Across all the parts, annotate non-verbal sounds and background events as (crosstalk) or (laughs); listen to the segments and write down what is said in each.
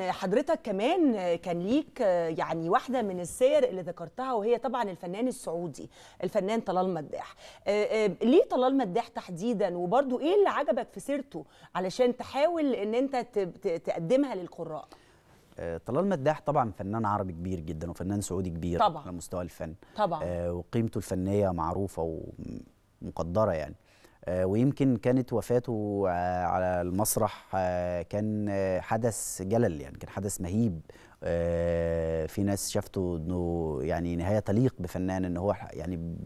حضرتك كمان كان ليك يعني واحده من السير اللي ذكرتها وهي طبعا الفنان السعودي الفنان طلال مداح آه، آه، ليه طلال مداح تحديدا وبرده ايه اللي عجبك في سيرته علشان تحاول ان انت تقدمها للقراء آه، طلال مداح طبعا فنان عربي كبير جدا وفنان سعودي كبير طبعا. على مستوى الفن طبعا وقيمته الفنيه معروفه ومقدره يعني آه، ويمكن كانت وفاته آه، على المسرح آه، كان حدث جلل يعني كان حدث مهيب في ناس شافته انه يعني نهايه تليق بفنان ان هو يعني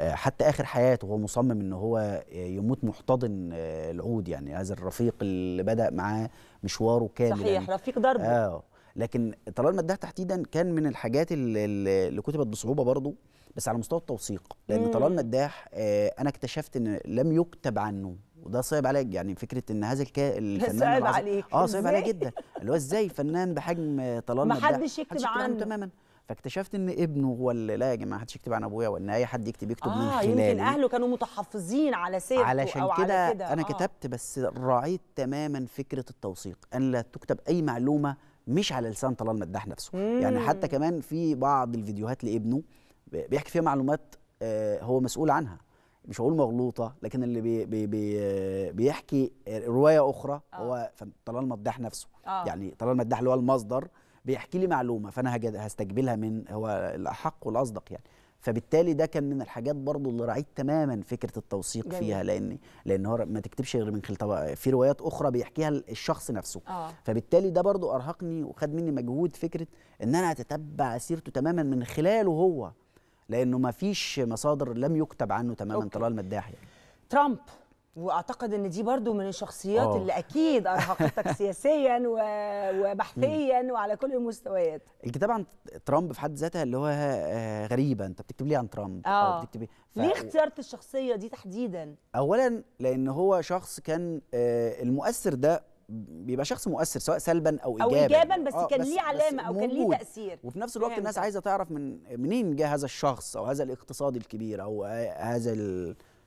حتى اخر حياته هو مصمم ان هو يموت محتضن العود يعني هذا الرفيق اللي بدا معاه مشواره كامل صحيح يعني رفيق دربه اه لكن طلال مداح تحديدا كان من الحاجات اللي كتبت بصعوبه برضه بس على مستوى التوثيق لان طلال مداح آه، انا اكتشفت ان لم يكتب عنه وده صعب عليك يعني فكره ان هذا الك... الفنان صعب عليك اه صعب عليك جدا اللي هو ازاي فنان بحجم طلال مداح حدش يكتب عنه تماما فاكتشفت ان ابنه هو اللي لا يا جماعه حدش يكتب عن ابويا وان اي حد يكتب يكتب آه من آه يمكن اهله كانوا متحفظين على سيرته علشان أو كده, على كده انا آه. كتبت بس راعيت تماما فكره التوثيق ان لا تكتب اي معلومه مش على لسان طلال مداح نفسه يعني مم. يعني حتى كمان في بعض الفيديوهات لابنه بيحكي فيها معلومات آه، هو مسؤول عنها مش هقول مغلوطه لكن اللي بي بي بي بيحكي روايه اخرى آه. هو طلال مداح نفسه آه. يعني طلال مداح اللي هو المصدر بيحكي لي معلومه فانا هستقبلها من هو الاحق والاصدق يعني فبالتالي ده كان من الحاجات برضو اللي رعيت تماما فكره التوثيق جميل. فيها لان لان هو ما تكتبش غير من خلال في روايات اخرى بيحكيها الشخص نفسه آه. فبالتالي ده برضو ارهقني وخد مني مجهود فكره ان انا اتتبع سيرته تماما من خلاله هو لانه ما فيش مصادر لم يكتب عنه تماما أوكي. طلال مداح يعني ترامب واعتقد ان دي برضو من الشخصيات أوه. اللي اكيد ارهقتك (laughs) سياسيا وبحثيا وعلى كل المستويات الكتاب عن ترامب في حد ذاتها اللي هو آه، غريبه انت بتكتب ليه عن ترامب اه بتكتب ف... ليه اخترت الشخصيه دي تحديدا اولا لان هو شخص كان آه، المؤثر ده بيبقى شخص مؤثر سواء سلبا او ايجابا او ايجابا بس آه، كان ليه علامه او كان ليه تاثير وفي نفس الوقت الناس عايزه تعرف من منين إيه جه هذا الشخص او هذا الاقتصادي الكبير او آه، هذا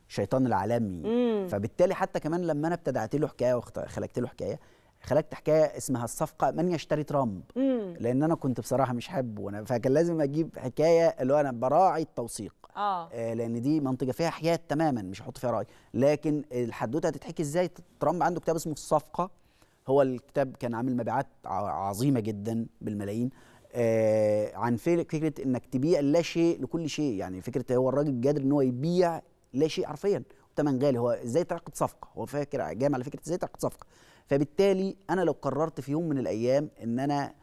الشيطان العالمي مم. فبالتالي حتى كمان لما انا ابتدعت له حكايه وخلقت له حكايه خلقت حكايه اسمها الصفقه من يشتري ترامب مم. لان انا كنت بصراحه مش حابه وانا فكان لازم اجيب حكايه اللي هو انا براعي التوثيق آه. آه لان دي منطقه فيها حياد تماما مش هحط فيها راي لكن الحدوته هتتحكي ازاي ترامب عنده كتاب اسمه الصفقه هو الكتاب كان عامل مبيعات عظيمه جدا بالملايين آه عن فكره انك تبيع لا شيء لكل شيء يعني فكره هو الراجل قادر ان هو يبيع لا شيء حرفيا ثمن غالي هو ازاي تعقد صفقه هو فاكر جامع على فكره ازاي تعقد صفقه فبالتالي انا لو قررت في يوم من الايام ان انا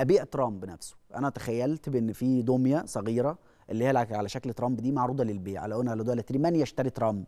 ابيع ترامب نفسه انا تخيلت بان في دميه صغيره اللي هي على شكل ترامب دي معروضه للبيع على قولنا على من يشتري ترامب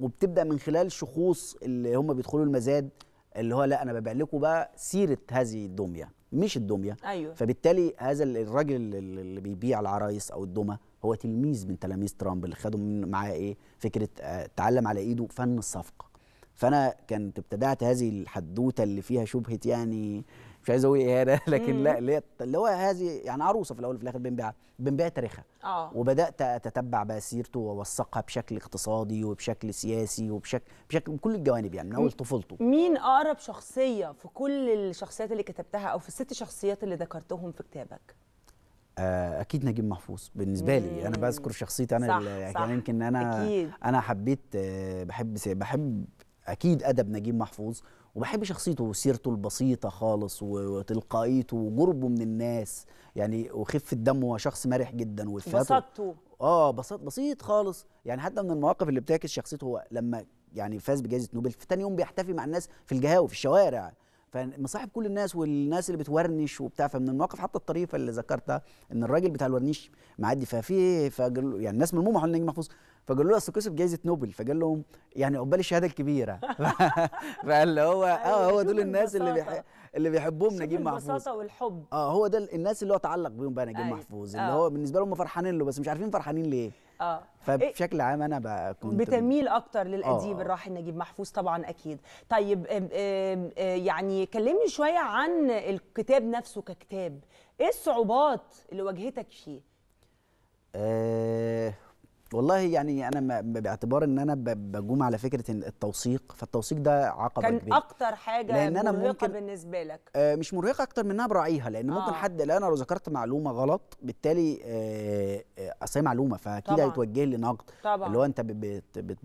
وبتبدا من خلال شخوص اللي هم بيدخلوا المزاد اللي هو لا انا ببيع لكم بقى سيره هذه الدميه مش الدميه أيوة. فبالتالي هذا الراجل اللي بيبيع العرايس او الدمى هو تلميذ من تلاميذ ترامب اللي خدوا معاه ايه فكره آه، تعلم على ايده فن الصفقه فانا كنت ابتدعت هذه الحدوته اللي فيها شبهه يعني مش عايز اقول اهانه (laughs) لكن لا اللي هي اللي هو هذه يعني عروسه في الاول وفي الاخر بنبيع بنبيع تاريخها اه وبدات اتتبع بقى سيرته واوثقها بشكل اقتصادي وبشكل سياسي وبشكل بشكل كل الجوانب يعني من اول طفولته مين اقرب شخصيه في كل الشخصيات اللي كتبتها او في الست شخصيات اللي ذكرتهم في كتابك آه، اكيد نجيب محفوظ بالنسبه لي انا بذكر شخصيتي انا صح يعني صح يمكن انا أكيد. انا حبيت آه، بحب بحب اكيد ادب نجيب محفوظ وبحب شخصيته وسيرته البسيطه خالص وتلقائيته وقربه من الناس يعني وخفه دمه هو شخص مرح جدا وافاته اه بسط بسيط خالص يعني حتى من المواقف اللي بتعكس شخصيته هو لما يعني فاز بجائزه نوبل في تاني يوم بيحتفي مع الناس في الجهاوي في الشوارع فمصاحب كل الناس والناس اللي بتورنش وبتاع فمن المواقف حتى الطريفه اللي ذكرتها ان الراجل بتاع الورنيش معدي ففي يعني الناس ملمومه حول نجيب محفوظ فقالوا له اصل كسب جائزه نوبل فقال لهم يعني عقبال الشهاده الكبيره (laughs) فقال له هو أيوة، اه هو دول الناس اللي بيحب اللي بيحبوهم نجيب محفوظ البساطه والحب اه هو ده الناس اللي هو تعلق بيهم بقى نجيب أيوة. محفوظ اللي آه. هو بالنسبه لهم فرحانين له بس مش عارفين فرحانين ليه اه فبشكل إيه؟ عام انا بكون كنت بتميل اكتر للاديب آه. الراحل نجيب محفوظ طبعا اكيد طيب يعني كلمني شويه عن الكتاب نفسه ككتاب ايه الصعوبات اللي واجهتك فيه آه والله يعني انا باعتبار ان انا بجوم على فكره التوثيق فالتوثيق ده عقبه كان كبيره كان اكتر حاجه لأن أنا مرهقه بالنسبه لك آه مش مرهقه اكتر من انها براعيها لان آه. ممكن حد لا انا لو ذكرت معلومه غلط بالتالي آه، آه، اصل معلومه فاكيد هيتوجه لي نقد طبعا اللي هو انت بت بت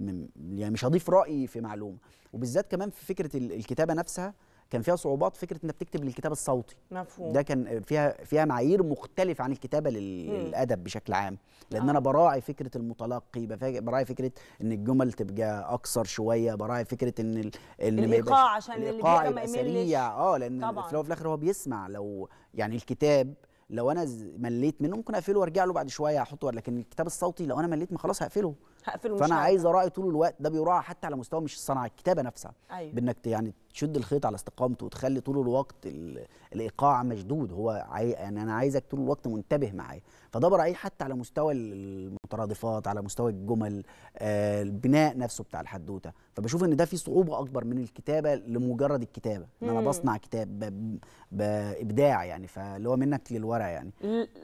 يعني مش هضيف رايي في معلومه وبالذات كمان في فكره الكتابه نفسها كان فيها صعوبات فكره انك بتكتب للكتاب الصوتي مفهوم ده كان فيها فيها معايير مختلفه عن الكتابه للادب بشكل عام لان آه. انا براعي فكره المتلقي براعي فكره ان الجمل تبقى اكثر شويه براعي فكره ان ال... ان الايقاع عشان الايقاع يبقى سريع اه لان في الاول وفي الاخر هو بيسمع لو يعني الكتاب لو انا مليت منه ممكن اقفله وارجع له بعد شويه احطه لكن الكتاب الصوتي لو انا مليت ما خلاص هقفله هقفل فانا عايز اراعي طول الوقت ده بيراعى حتى على مستوى مش الصنعه الكتابه نفسها أيوة. بانك يعني تشد الخيط على استقامته وتخلي طول الوقت الايقاع مشدود هو عاي... يعني انا عايزك طول الوقت منتبه معايا فده براعيه حتى على مستوى المترادفات على مستوى الجمل آه البناء نفسه بتاع الحدوته فبشوف ان ده في صعوبه اكبر من الكتابه لمجرد الكتابه ان انا بصنع كتاب ب... بابداع يعني فاللي هو منك للورق يعني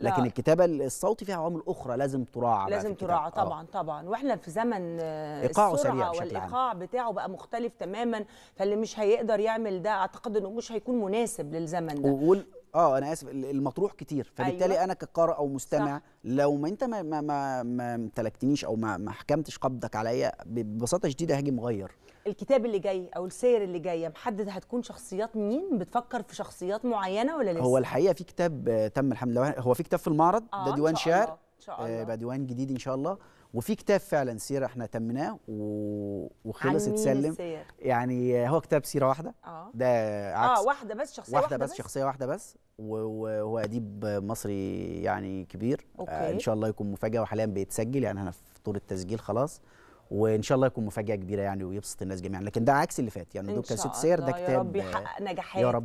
لكن الكتابه الصوتي فيها عوامل اخرى لازم تراعى لازم تراعى آه. طبعا طبعا واحنا احنا في زمن آه، إيقاعه السرعه سريع والايقاع عام. بتاعه بقى مختلف تماما فاللي مش هيقدر يعمل ده اعتقد انه مش هيكون مناسب للزمن ده وقول اه انا اسف المطروح كتير فبالتالي أيوة. انا كقارئ او مستمع صح. لو ما انت ما ما ما, امتلكتنيش او ما ما حكمتش قبضك عليا ببساطه شديده هاجي مغير الكتاب اللي جاي او السير اللي جايه محدد هتكون شخصيات مين بتفكر في شخصيات معينه ولا لسه هو الحقيقه في كتاب آه، تم الحمد لله هو في كتاب في المعرض آه ده ديوان شعر يبقى آه، ديوان جديد ان شاء الله وفي كتاب فعلا سيره احنا تمناه و... وخلص اتسلم يعني هو كتاب سيره واحده أوه. ده عكس اه واحده بس شخصيه واحده, واحدة بس, بس شخصيه واحده بس وهو اديب مصري يعني كبير آه، أوكي. آه ان شاء الله يكون مفاجاه وحاليا بيتسجل يعني احنا في طور التسجيل خلاص وان شاء الله يكون مفاجاه كبيره يعني ويبسط الناس جميعا لكن ده عكس اللي فات يعني دكتور ست سير ده كتاب يا رب يحقق نجاحات يا رب